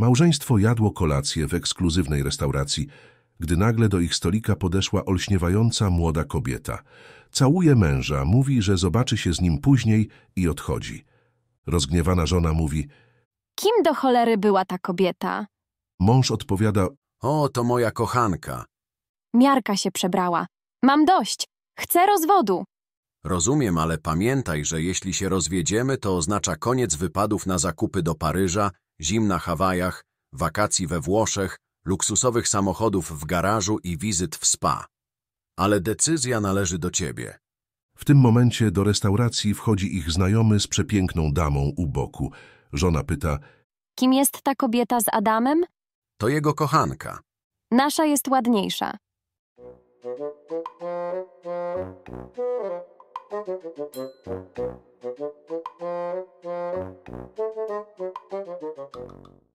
Małżeństwo jadło kolację w ekskluzywnej restauracji, gdy nagle do ich stolika podeszła olśniewająca młoda kobieta. Całuje męża, mówi, że zobaczy się z nim później i odchodzi. Rozgniewana żona mówi Kim do cholery była ta kobieta? Mąż odpowiada O, to moja kochanka. Miarka się przebrała. Mam dość. Chcę rozwodu. Rozumiem, ale pamiętaj, że jeśli się rozwiedziemy, to oznacza koniec wypadów na zakupy do Paryża zim na Hawajach, wakacji we Włoszech, luksusowych samochodów w garażu i wizyt w spa. Ale decyzja należy do ciebie. W tym momencie do restauracji wchodzi ich znajomy z przepiękną damą u boku. Żona pyta, Kim jest ta kobieta z Adamem? to jego kochanka. Nasza jest ładniejsza. Thank you.